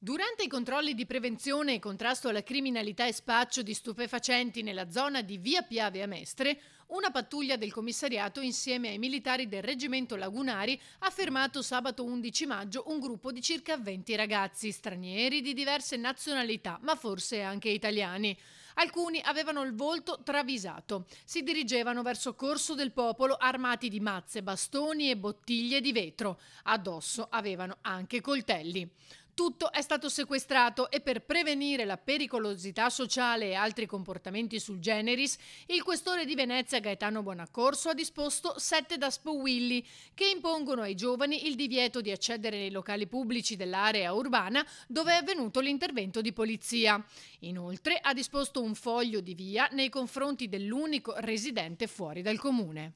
Durante i controlli di prevenzione e contrasto alla criminalità e spaccio di stupefacenti nella zona di Via Piave a Mestre, una pattuglia del commissariato insieme ai militari del reggimento Lagunari ha fermato sabato 11 maggio un gruppo di circa 20 ragazzi stranieri di diverse nazionalità, ma forse anche italiani. Alcuni avevano il volto travisato. Si dirigevano verso Corso del Popolo armati di mazze, bastoni e bottiglie di vetro. Addosso avevano anche coltelli tutto è stato sequestrato e per prevenire la pericolosità sociale e altri comportamenti sul generis, il questore di Venezia Gaetano Buonaccorso ha disposto sette daspowilli che impongono ai giovani il divieto di accedere nei locali pubblici dell'area urbana dove è avvenuto l'intervento di polizia. Inoltre ha disposto un un foglio di via nei confronti dell'unico residente fuori dal comune.